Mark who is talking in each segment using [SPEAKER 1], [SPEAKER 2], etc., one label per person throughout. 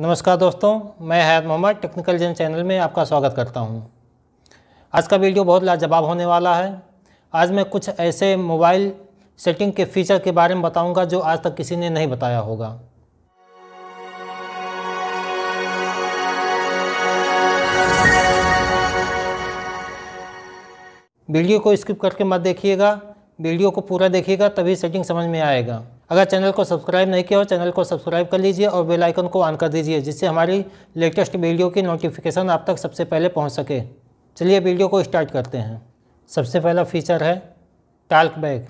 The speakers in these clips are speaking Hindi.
[SPEAKER 1] नमस्कार दोस्तों मैं हैत मोहम्मद टेक्निकल जन चैनल में आपका स्वागत करता हूं। आज का वीडियो बहुत लाजवाब होने वाला है आज मैं कुछ ऐसे मोबाइल सेटिंग के फीचर के बारे में बताऊंगा जो आज तक किसी ने नहीं बताया होगा वीडियो को स्किप करके मत देखिएगा वीडियो को पूरा देखिएगा तभी सेटिंग समझ में आएगा अगर चैनल को सब्सक्राइब नहीं किया हो चैनल को सब्सक्राइब कर लीजिए और बेल आइकन को ऑन कर दीजिए जिससे हमारी लेटेस्ट वीडियो की नोटिफिकेशन आप तक सबसे पहले पहुंच सके चलिए वीडियो को स्टार्ट करते हैं सबसे पहला फीचर है टाल्क बैग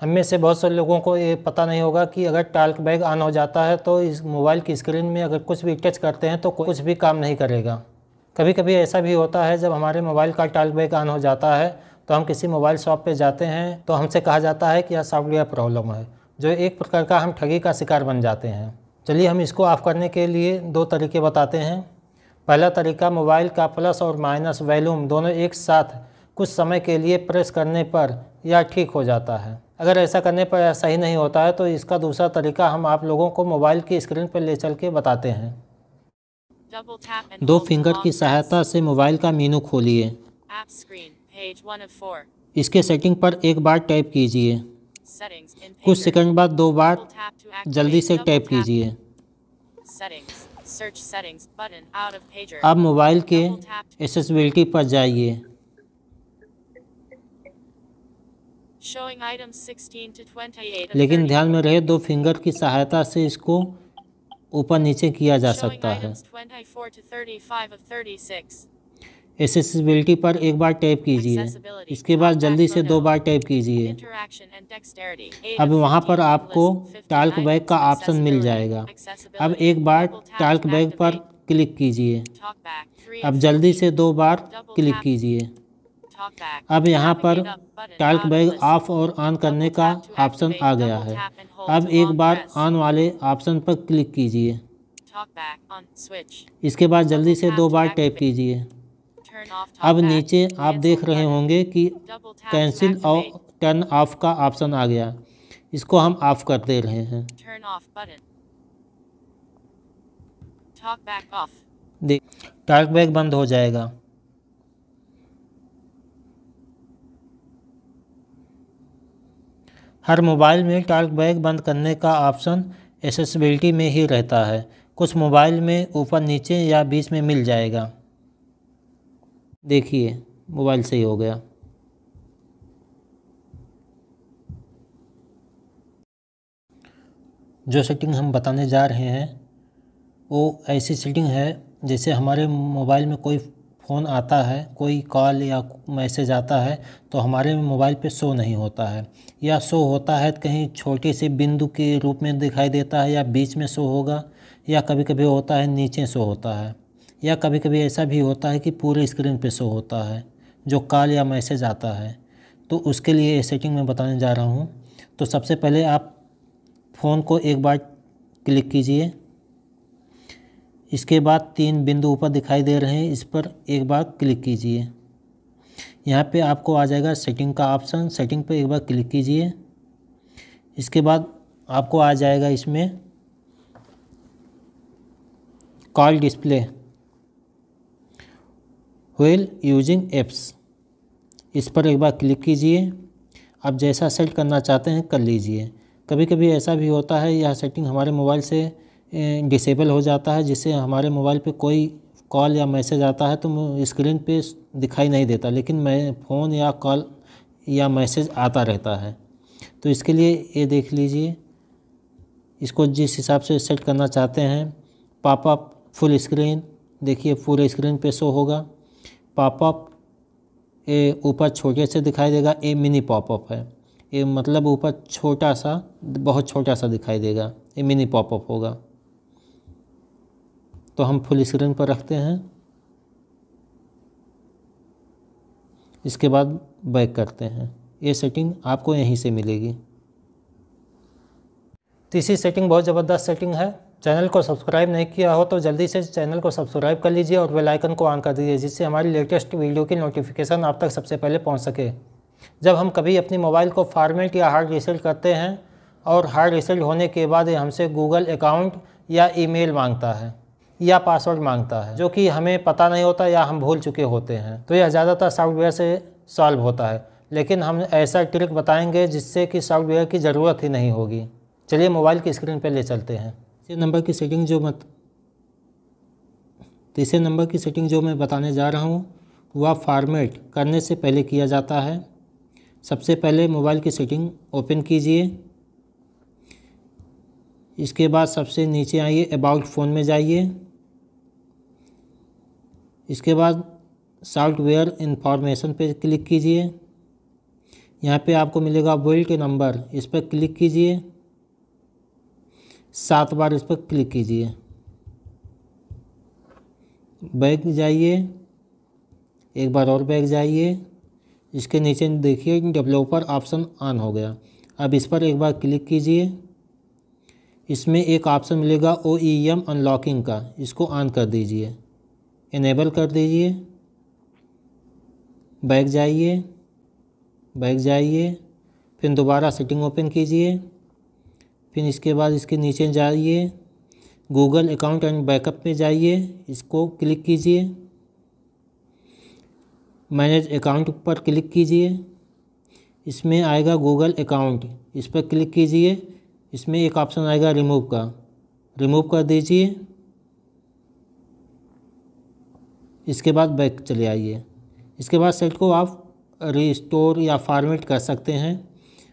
[SPEAKER 1] हम में से बहुत से लोगों को ये पता नहीं होगा कि अगर टाल्क बैग ऑन हो जाता है तो इस मोबाइल की स्क्रीन में अगर कुछ भी टच करते हैं तो कुछ भी काम नहीं करेगा कभी कभी ऐसा भी होता है जब हमारे मोबाइल का टाल्क बैग ऑन हो जाता है तो हम किसी मोबाइल शॉप पर जाते हैं तो हमसे कहा जाता है कि यह सॉफ्टवेयर प्रॉब्लम है जो एक प्रकार का हम ठगी का शिकार बन जाते हैं चलिए हम इसको ऑफ़ करने के लिए दो तरीके बताते हैं पहला तरीका मोबाइल का प्लस और माइनस वैल्यूम दोनों एक साथ कुछ समय के लिए प्रेस करने पर यह ठीक हो जाता है अगर ऐसा करने पर सही नहीं होता है तो इसका दूसरा तरीका हम आप लोगों को मोबाइल की स्क्रीन पर ले चल के बताते हैं दो फिंगर की सहायता से मोबाइल का मीनू खोलिए इसके सेटिंग पर एक बार टाइप कीजिए कुछ सेकंड बाद दो बार जल्दी से टैप कीजिए आप मोबाइल के एसेसबिलिटी पर जाइए लेकिन ध्यान में रहे दो फिंगर की सहायता से इसको ऊपर नीचे किया जा सकता है एसेसिबिलिटी पर एक बार टैप कीजिए इसके बाद जल्दी से दो बार टैप कीजिए अब वहाँ पर आपको टाल्क बैग का ऑप्शन मिल जाएगा अब एक बार टाल्क बैग पर क्लिक कीजिए अब जल्दी से दो बार क्लिक कीजिए अब यहाँ पर टाल्क बैग ऑफ और ऑन करने का ऑप्शन आ गया है अब एक बार ऑन वाले ऑप्शन पर क्लिक कीजिए इसके बाद जल्दी से दो बार टैप कीजिए अब नीचे आप देख रहे होंगे कि कैंसिल और टर्न ऑफ का ऑप्शन आ गया इसको हम ऑफ कर दे रहे हैं देख टॉक बैक बंद हो जाएगा हर मोबाइल में टॉक बैक बंद करने का ऑप्शन एसेसबिलिटी में ही रहता है कुछ मोबाइल में ऊपर नीचे या बीच में मिल जाएगा देखिए मोबाइल से ही हो गया जो सेटिंग हम बताने जा रहे हैं वो ऐसी सेटिंग है जैसे हमारे मोबाइल में कोई फ़ोन आता है कोई कॉल या मैसेज आता है तो हमारे मोबाइल पे शो नहीं होता है या शो होता है तो कहीं छोटे से बिंदु के रूप में दिखाई देता है या बीच में शो होगा या कभी कभी होता है नीचे शो होता है या कभी कभी ऐसा भी होता है कि पूरे स्क्रीन पे शो होता है जो कॉल या मैसेज आता है तो उसके लिए सेटिंग में बताने जा रहा हूँ तो सबसे पहले आप फ़ोन को एक बार क्लिक कीजिए इसके बाद तीन बिंदु ऊपर दिखाई दे रहे हैं इस पर एक बार क्लिक कीजिए यहाँ पे आपको आ जाएगा सेटिंग का ऑप्शन सेटिंग पर एक बार क्लिक कीजिए इसके बाद आपको आ जाएगा इसमें call display while using apps इस पर एक बार क्लिक कीजिए आप जैसा सेट करना चाहते हैं कर लीजिए कभी कभी ऐसा भी होता है यह सेटिंग हमारे मोबाइल से डिसेबल हो जाता है जिससे हमारे मोबाइल पे कोई कॉल या मैसेज आता है तो स्क्रीन पे दिखाई नहीं देता लेकिन मैं फ़ोन या कॉल या मैसेज आता रहता है तो इसके लिए ये देख लीजिए इसको जिस हिसाब से सेट करना चाहते हैं पापा फुल स्क्रीन देखिए फुल स्क्रीन पे शो होगा पॉपअप ये ऊपर छोटे से दिखाई देगा ये मिनी पॉपअप है ये मतलब ऊपर छोटा सा बहुत छोटा सा दिखाई देगा ये मिनी पॉपअप होगा तो हम फुल स्क्रीन पर रखते हैं इसके बाद बैक करते हैं ये सेटिंग आपको यहीं से मिलेगी तीसरी सेटिंग बहुत ज़बरदस्त सेटिंग है चैनल को सब्सक्राइब नहीं किया हो तो जल्दी से चैनल को सब्सक्राइब कर लीजिए और बेल आइकन को ऑन कर दीजिए जिससे हमारी लेटेस्ट वीडियो की नोटिफिकेशन आप तक सबसे पहले पहुंच सके जब हम कभी अपने मोबाइल को फॉर्मेट या हार्ड रिसल्ट करते हैं और हार्ड रिसल्ट होने के बाद हमसे गूगल अकाउंट या ईमेल मांगता है या पासवर्ड मांगता है जो कि हमें पता नहीं होता या हम भूल चुके होते हैं तो यह ज़्यादातर सॉफ्टवेयर से सॉल्व होता है लेकिन हम ऐसा ट्रिक बताएंगे जिससे कि सॉफ्टवेयर की ज़रूरत ही नहीं होगी चलिए मोबाइल की स्क्रीन पर ले चलते हैं तीसरे नंबर की सेटिंग जो मत तीसरे नंबर की सेटिंग जो मैं बताने जा रहा हूँ वह फॉर्मेट करने से पहले किया जाता है सबसे पहले मोबाइल की सेटिंग ओपन कीजिए इसके बाद सबसे नीचे आइए अबाउट फ़ोन में जाइए इसके बाद सॉफ्टवेयर इंफॉर्मेशन पर क्लिक कीजिए यहाँ पे आपको मिलेगा बिल्ट नंबर इस पर क्लिक कीजिए सात बार इस पर क्लिक कीजिए बैग जाइए एक बार और बैग जाइए इसके नीचे देखिए डेवलपर ऑप्शन ऑन हो गया अब इस पर एक बार क्लिक कीजिए इसमें एक ऑप्शन मिलेगा ओ ई एम अनलॉकिंग का इसको ऑन कर दीजिए इनेबल कर दीजिए बैग जाइए बैग जाइए फिर दोबारा सेटिंग ओपन कीजिए फिर इसके बाद इसके नीचे जाइए गूगल अकाउंट एंड बैकअप में जाइए इसको क्लिक कीजिए मैनेज अकाउंट पर क्लिक कीजिए इसमें आएगा गूगल अकाउंट इस पर क्लिक कीजिए इसमें एक ऑप्शन आएगा रिमूव का रिमूव कर दीजिए इसके बाद बैक चले आइए इसके बाद सेट को आप रिस्टोर या फॉर्मेट कर सकते हैं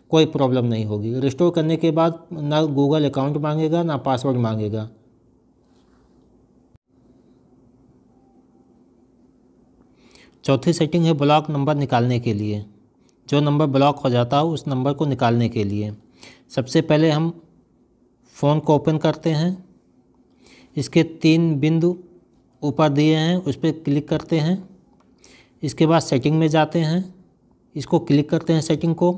[SPEAKER 1] कोई प्रॉब्लम नहीं होगी रिस्टोर करने के बाद ना गूगल अकाउंट मांगेगा ना पासवर्ड मांगेगा चौथी सेटिंग है ब्लॉक नंबर निकालने के लिए जो नंबर ब्लॉक हो जाता है उस नंबर को निकालने के लिए सबसे पहले हम फ़ोन को ओपन करते हैं इसके तीन बिंदु ऊपर दिए हैं उस पर क्लिक करते हैं इसके बाद सेटिंग में जाते हैं इसको क्लिक करते हैं सेटिंग को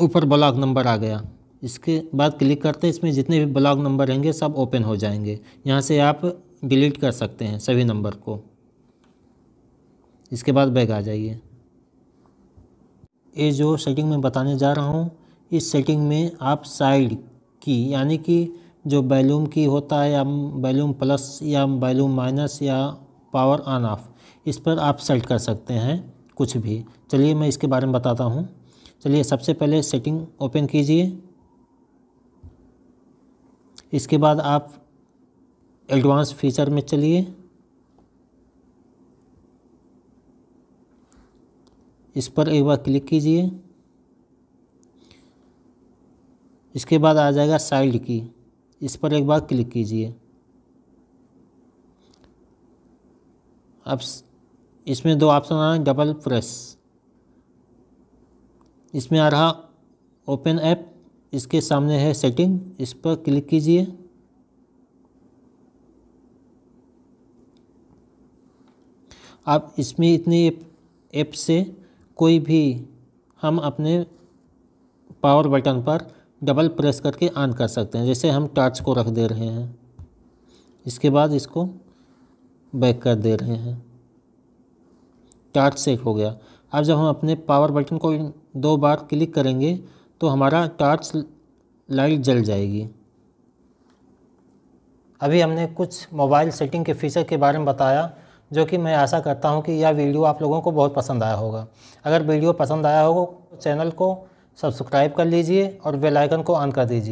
[SPEAKER 1] ऊपर ब्लॉक नंबर आ गया इसके बाद क्लिक करते हैं इसमें जितने भी ब्लॉग नंबर रहेंगे सब ओपन हो जाएंगे यहाँ से आप डिलीट कर सकते हैं सभी नंबर को इसके बाद बैग आ जाइए ये जो सेटिंग में बताने जा रहा हूँ इस सेटिंग में आप साइड की यानी कि जो बैलूम की होता है या बैलूम प्लस या बैलूम माइनस या पावर ऑन ऑफ इस पर आप सेट कर सकते हैं कुछ भी चलिए मैं इसके बारे में बताता हूँ चलिए सबसे पहले सेटिंग ओपन कीजिए इसके बाद आप एडवांस फीचर में चलिए इस पर एक बार क्लिक कीजिए इसके बाद आ जाएगा साइड की इस पर एक बार क्लिक कीजिए अब इसमें दो ऑप्शन आए डबल प्रेस इसमें आ रहा ओपन ऐप इसके सामने है सेटिंग इस पर क्लिक कीजिए आप इसमें इतने ऐप से कोई भी हम अपने पावर बटन पर डबल प्रेस करके ऑन कर सकते हैं जैसे हम टॉर्च को रख दे रहे हैं इसके बाद इसको बैक कर दे रहे हैं टॉर्च सेट हो गया अब जब हम अपने पावर बटन को दो बार क्लिक करेंगे तो हमारा टार्च लाइट जल जाएगी अभी हमने कुछ मोबाइल सेटिंग के फ़ीचर के बारे में बताया जो कि मैं आशा करता हूं कि यह वीडियो आप लोगों को बहुत पसंद आया होगा अगर वीडियो पसंद आया होगा तो चैनल को सब्सक्राइब कर लीजिए और बेलाइकन को ऑन कर दीजिए